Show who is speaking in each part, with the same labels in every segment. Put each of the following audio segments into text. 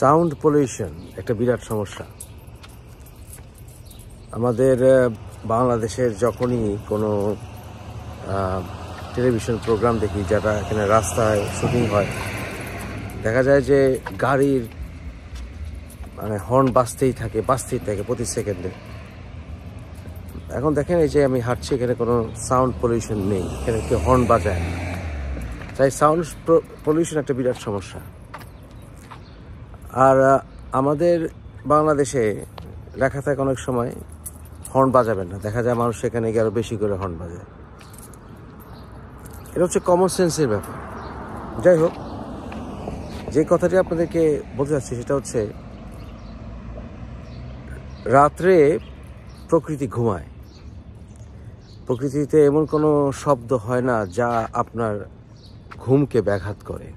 Speaker 1: sound pollution একটা বিরাট সমস্যা আমাদের বাংলাদেশের যখনই কোনো টেলিভিশন প্রোগ্রাম দেখি যেটা এখানে রাস্তায় শুটিং হয় দেখা যায় যে গাড়ির মানে হর্ন বাঁচতেই থাকে বাঁচতেই থাকে প্রতি সেকেন্ডে এখন দেখেন এই যে আমি হাঁটছি এখানে কোনো সাউন্ড পলিউশন নেই এখানে কেউ হর্ন বাজায় না তাই সাউন্ড পলিউশন একটা বিরাট সমস্যা আর আমাদের বাংলাদেশে লেখা থাকে অনেক সময় হর্ন বাজাবেন না দেখা যায় মানুষ সেখানে গিয়ে আরও বেশি করে হর্ন বাজায় এটা হচ্ছে কমন সেন্সের ব্যাপার যাই হোক যে কথাটি আপনাদেরকে বলতে চাচ্ছি সেটা হচ্ছে রাত্রে প্রকৃতি ঘুমায় প্রকৃতিতে এমন কোনো শব্দ হয় না যা আপনার ঘুমকে ব্যাঘাত করে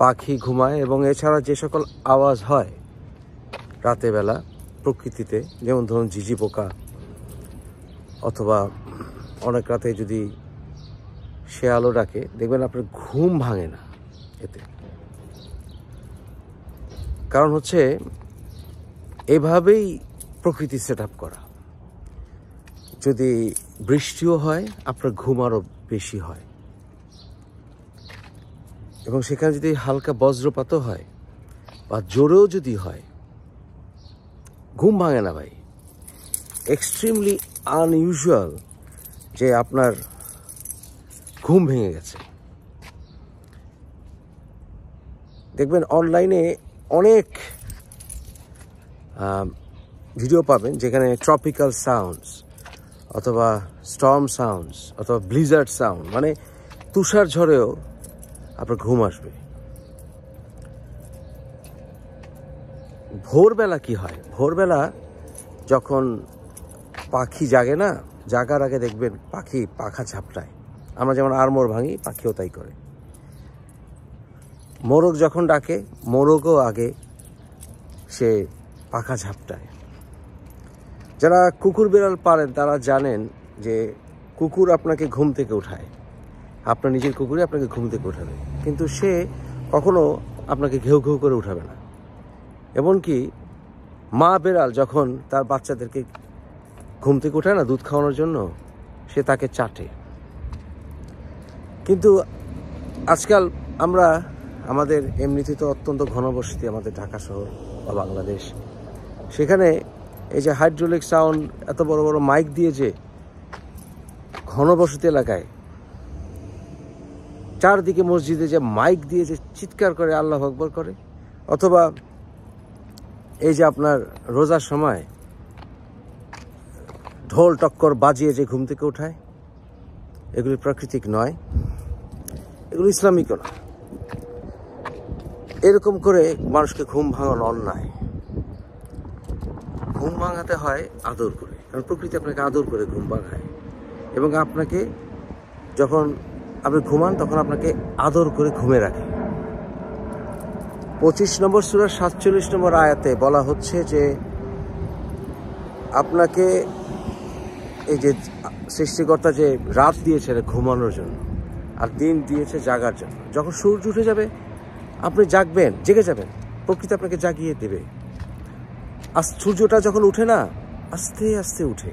Speaker 1: পাখি ঘুমায় এবং এছাড়া যে সকল আওয়াজ হয় বেলা প্রকৃতিতে যেমন ধরুন ঝিঝি পোকা অথবা অনেক রাতে যদি শেয়ালও ডাকে দেখবেন আপনার ঘুম ভাঙে না এতে কারণ হচ্ছে এভাবেই প্রকৃতি সেট আপ করা যদি বৃষ্টিও হয় আপনার ঘুম আরও বেশি হয় এবং সেখানে যদি হালকা বজ্রপাতও হয় বা জোরেও যদি হয় ঘুম ভাঙে না ভাই এক্সট্রিমলি আনইউজুয়াল যে আপনার ঘুম ভেঙে গেছে দেখবেন অনলাইনে অনেক ভিডিও পাবেন যেখানে ট্রপিক্যাল সাউন্ডস অথবা স্টর্ম সাউন্ডস অথবা ব্লিজার্ড সাউন্ড মানে তুষার ঝড়েও আপনার ঘুম আসবে ভোরবেলা কি হয় ভোরবেলা যখন পাখি জাগে না জাগার আগে দেখবেন পাখি পাখা ঝাপটায় আমরা যেমন আরমোর ভাঙি পাখিও তাই করে মোরগ যখন ডাকে মোরগও আগে সে পাখা ঝাপটায় যারা কুকুর বিড়াল পারেন তারা জানেন যে কুকুর আপনাকে ঘুম থেকে উঠায় আপনার নিজের কুকুরে আপনাকে ঘুম থেকে উঠাবে কিন্তু সে কখনো আপনাকে ঘেউ ঘেউ করে উঠাবে না এমনকি মা বেড়াল যখন তার বাচ্চাদেরকে ঘুম থেকে উঠায় না দুধ খাওয়ানোর জন্য সে তাকে চাটে কিন্তু আজকাল আমরা আমাদের এমনিতে তো অত্যন্ত ঘনবসতি আমাদের ঢাকা শহর বা বাংলাদেশ সেখানে এই যে হাইড্রোলিক সাউন্ড এত বড় বড় মাইক দিয়ে যে ঘনবসতি এলাকায় চারদিকে মসজিদে যে মাইক দিয়ে যে চিৎকার করে আল্লাহ আকবর করে অথবা এই যে আপনার রোজার সময় ঢোল টক্কর বাজিয়ে যে ঘুম থেকে ওঠায় এগুলি প্রাকৃতিক নয় এগুলো ইসলামিকও না এরকম করে মানুষকে ঘুম ভাঙানো অন্যায় ঘুম ভাঙাতে হয় আদর করে কারণ প্রকৃতি আপনাকে আদর করে ঘুম ভাঙায় এবং আপনাকে যখন আপনি ঘুমান তখন আপনাকে আদর করে ঘুমে রাখে পঁচিশ নম্বর সুরার সাতচল্লিশ নম্বর আয়াতে বলা হচ্ছে যে আপনাকে এই যে সৃষ্টিকর্তা যে রাত দিয়েছে ঘুমানোর জন্য আর দিন দিয়েছে জাগার জন্য যখন সূর্য উঠে যাবে আপনি জাগবেন জেগে যাবেন প্রকৃতি আপনাকে জাগিয়ে দেবে আর সূর্যটা যখন উঠে না আস্তে আস্তে উঠে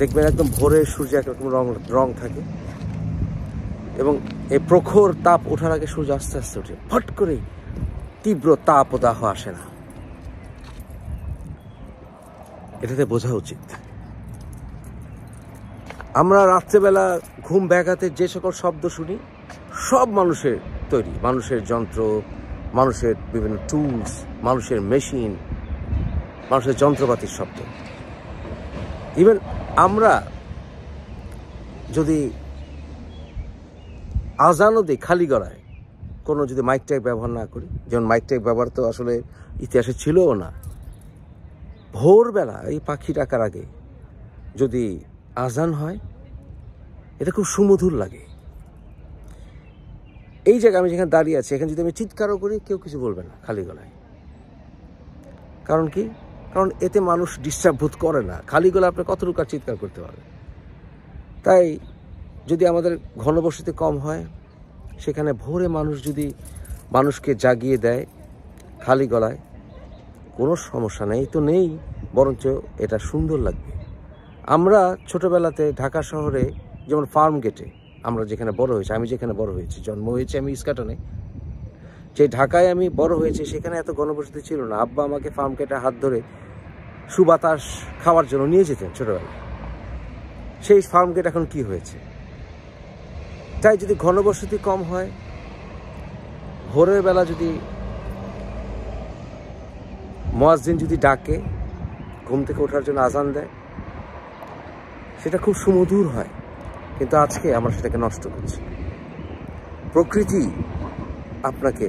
Speaker 1: দেখবেন একদম ভোরে সূর্য একরকম রং রং থাকে এবং এই প্রখর তাপ ওঠার আগে সূর্য আস্তে আস্তে উঠে ফট করে তীব্র তাপ ও দাহ আসে না এটাতে বোঝা উচিত আমরা রাত্রেবেলা ঘুম ব্যাঘাতে যে সকল শব্দ শুনি সব মানুষের তৈরি মানুষের যন্ত্র মানুষের বিভিন্ন টুলস মানুষের মেশিন মানুষের যন্ত্রপাতির শব্দ ইভেন আমরা যদি আজানও দিই খালি গলায় কোনো যদি মাইক টাইক ব্যবহার না করি যেমন মাইক টাইক ব্যবহার তো আসলে ইতিহাসে ছিলও না ভোরবেলা এই পাখি ডাকার আগে যদি আজান হয় এটা খুব সুমধুর লাগে এই জায়গায় আমি যেখানে দাঁড়িয়ে আছি এখানে যদি আমি চিৎকারও করি কেউ কিছু বলবে না খালি গলায় কারণ কি কারণ এতে মানুষ ডিস্টার্ব বোধ করে না খালি গলা আপনি কতটুকু আর চিৎকার করতে পারবেন তাই যদি আমাদের ঘনবসতি কম হয় সেখানে ভোরে মানুষ যদি মানুষকে জাগিয়ে দেয় খালি গলায় কোনো সমস্যা নেই তো নেই বরঞ্চ এটা সুন্দর লাগবে আমরা ছোটোবেলাতে ঢাকা শহরে যেমন ফার্ম গেটে আমরা যেখানে বড় হয়েছি আমি যেখানে বড় হয়েছি জন্ম হয়েছে আমি ইস্কাটনে যে ঢাকায় আমি বড় হয়েছি সেখানে এত গণবসতি ছিল না আব্বা আমাকে ফার্ম গেটে হাত ধরে সুবাতাস খাওয়ার জন্য নিয়ে যেতেন ছোটোবেলায় সেই ফার্ম গেট এখন কি হয়েছে তাই যদি ঘনবসতি কম হয় ভোরের বেলা যদি মোয়াজিন যদি ডাকে ঘুম থেকে ওঠার জন্য আজান দেয় সেটা খুব সুমধুর হয় কিন্তু আজকে আমরা সেটাকে নষ্ট করছি প্রকৃতি আপনাকে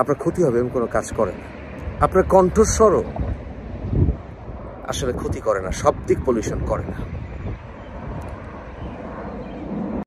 Speaker 1: আপনার ক্ষতি হবে এবং কোনো কাজ করে না আপনার কণ্ঠস্বরও আসলে ক্ষতি করে না সব দিক পলিউশন করে না